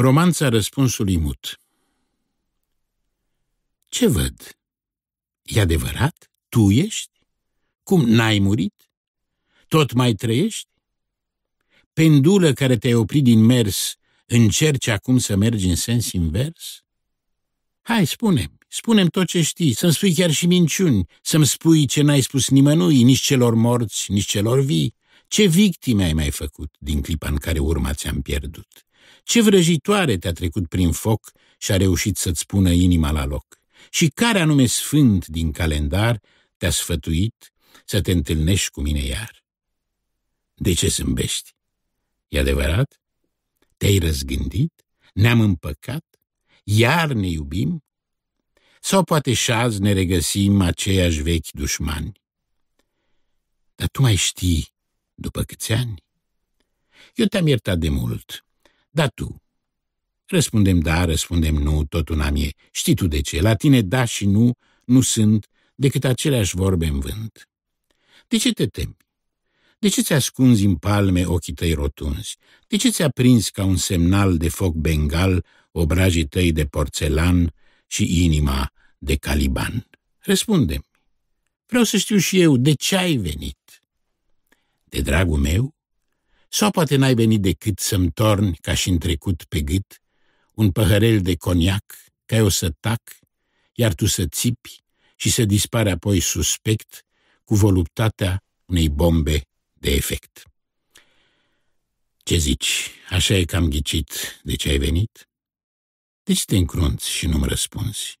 Romanța răspunsului mut Ce văd? E adevărat? Tu ești? Cum n-ai murit? Tot mai trăiești? Pendulă care te-ai oprit din mers, încerci acum să mergi în sens invers? Hai, spune-mi, spune-mi tot ce știi, să-mi spui chiar și minciuni, să-mi spui ce n-ai spus nimănui, nici celor morți, nici celor vii. Ce victime ai mai făcut din clipa în care urma ți-am pierdut? Ce vrăjitoare te-a trecut prin foc și a reușit să-ți pună inima la loc? Și care anume sfânt din calendar te-a sfătuit să te întâlnești cu mine iar? De ce zâmbești? E adevărat? Te-ai răzgândit? Ne-am împăcat? Iar ne iubim? Sau poate și azi ne regăsim aceiași vechi dușmani? Dar tu mai știi după câți ani? Eu te-am iertat de mult da tu. Răspundem da, răspundem nu, tot una mie. Știi tu de ce, la tine da și nu nu sunt decât aceleași vorbe în vânt. De ce te temi? De ce ți-ascunzi în palme ochii tăi rotunzi? De ce ți-a prins ca un semnal de foc bengal obrajii tăi de porțelan și inima de caliban? Răspundem. Vreau să știu și eu de ce ai venit. De dragul meu? Sau poate n-ai venit decât să-mi torni, ca și în trecut, pe gât, un păhărel de coniac, ca eu să tac, iar tu să țipi și să dispare apoi suspect cu voluptatea unei bombe de efect. Ce zici? Așa e cam ghicit de ce ai venit? De ce te încrunți și nu-mi răspunzi?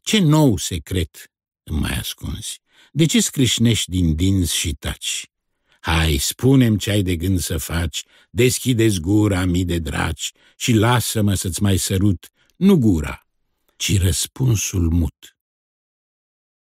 Ce nou secret îmi mai ascunzi? De ce scrișnești din dinți și taci? Hai, spunem ce ai de gând să faci, deschideți gura, mii de draci, și lasă-mă să-ți mai sărut, nu gura, ci răspunsul mut.